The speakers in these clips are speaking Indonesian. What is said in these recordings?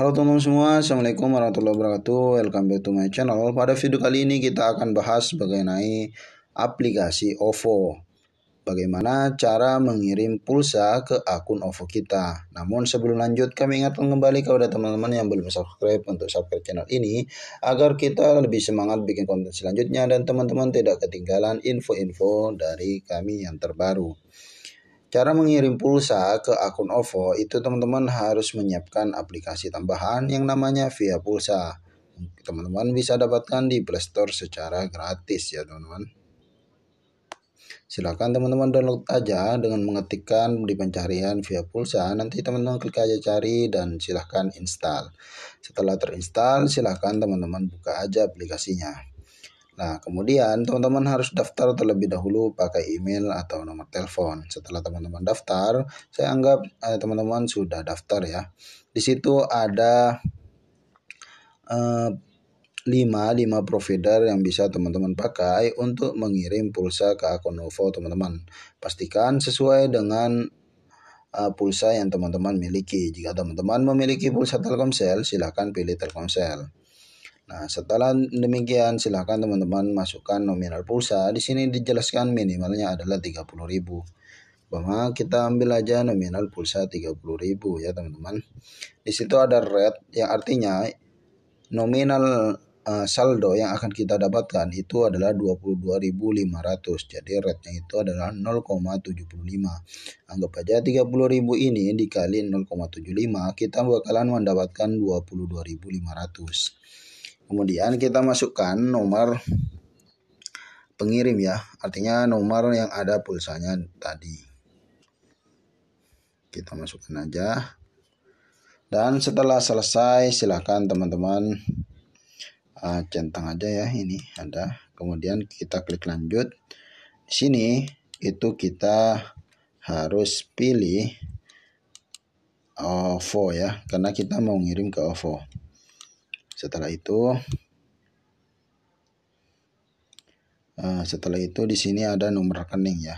Halo teman-teman semua, Assalamualaikum warahmatullahi wabarakatuh Welcome back to my channel Pada video kali ini kita akan bahas mengenai aplikasi OVO Bagaimana cara mengirim pulsa ke akun OVO kita Namun sebelum lanjut kami ingatkan kembali kepada teman-teman yang belum subscribe untuk subscribe channel ini Agar kita lebih semangat bikin konten selanjutnya Dan teman-teman tidak ketinggalan info-info dari kami yang terbaru Cara mengirim pulsa ke akun OVO itu teman-teman harus menyiapkan aplikasi tambahan yang namanya Via Pulsa. Teman-teman bisa dapatkan di Playstore secara gratis ya teman-teman. Silahkan teman-teman download aja dengan mengetikkan di pencarian via pulsa. Nanti teman-teman klik aja cari dan silahkan install. Setelah terinstall, silahkan teman-teman buka aja aplikasinya. Nah, kemudian teman-teman harus daftar terlebih dahulu pakai email atau nomor telepon. Setelah teman-teman daftar, saya anggap eh, teman-teman eh, sudah daftar ya. Di situ ada eh, 5, 5 provider yang bisa teman-teman pakai untuk mengirim pulsa ke akun OVO teman-teman. Pastikan sesuai dengan eh, pulsa yang teman-teman miliki. Jika teman-teman memiliki pulsa Telkomsel, silakan pilih Telkomsel. Nah, setelah demikian silakan teman-teman masukkan nominal pulsa. Di sini dijelaskan minimalnya adalah 30.000. Bahwa kita ambil aja nominal pulsa 30.000 ya, teman-teman. Di situ ada red yang artinya nominal eh, saldo yang akan kita dapatkan itu adalah 22.500. Jadi rednya itu adalah 0,75. Anggap aja 30.000 ini dikali 0,75 kita bakalan mendapatkan 22.500. Kemudian kita masukkan nomor pengirim ya, artinya nomor yang ada pulsanya tadi. Kita masukkan aja. Dan setelah selesai silahkan teman-teman uh, centang aja ya ini ada. Kemudian kita klik lanjut. Di sini itu kita harus pilih OVO uh, ya karena kita mau ngirim ke OVO. Setelah itu eh, setelah itu di sini ada nomor rekening ya.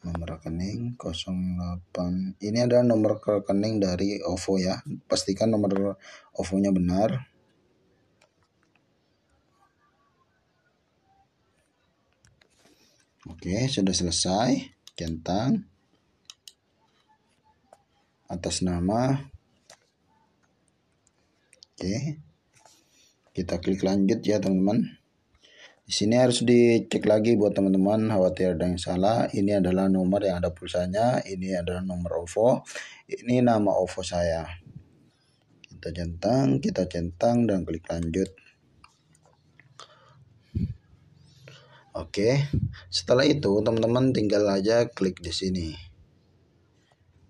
Nomor rekening 08. Ini ada nomor rekening dari OVO ya. Pastikan nomor OVO-nya benar. Oke, sudah selesai. Centang atas nama Oke. Kita klik lanjut ya teman-teman. Di sini harus dicek lagi buat teman-teman khawatir ada yang salah. Ini adalah nomor yang ada pulsanya, ini adalah nomor OVO, ini nama OVO saya. Kita centang, kita centang dan klik lanjut. Oke. Setelah itu teman-teman tinggal aja klik di sini.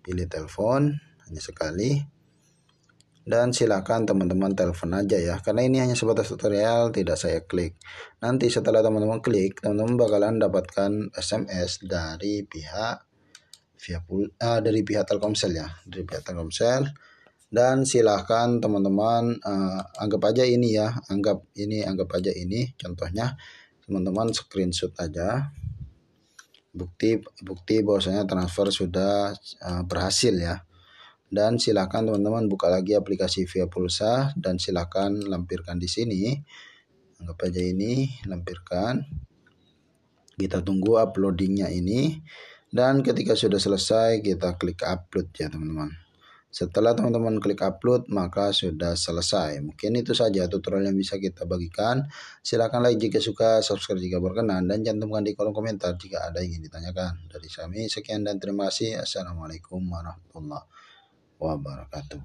Pilih telepon hanya sekali dan silakan teman-teman telepon aja ya, karena ini hanya sebatas tutorial, tidak saya klik. Nanti setelah teman-teman klik, teman-teman bakalan dapatkan SMS dari pihak via uh, dari pihak Telkomsel ya, dari pihak Telkomsel. Dan silahkan teman-teman uh, anggap aja ini ya, anggap ini anggap aja ini contohnya teman-teman screenshot aja bukti bukti bahwasanya transfer sudah uh, berhasil ya dan silakan teman-teman buka lagi aplikasi via pulsa dan silakan lampirkan di sini anggap aja ini lampirkan kita tunggu uploadingnya ini dan ketika sudah selesai kita klik upload ya teman-teman setelah teman-teman klik upload maka sudah selesai mungkin itu saja tutorial yang bisa kita bagikan silahkan like jika suka subscribe jika berkenan dan cantumkan di kolom komentar jika ada yang ingin ditanyakan dari kami sekian dan terima kasih assalamualaikum warahmatullahi wabarakatuh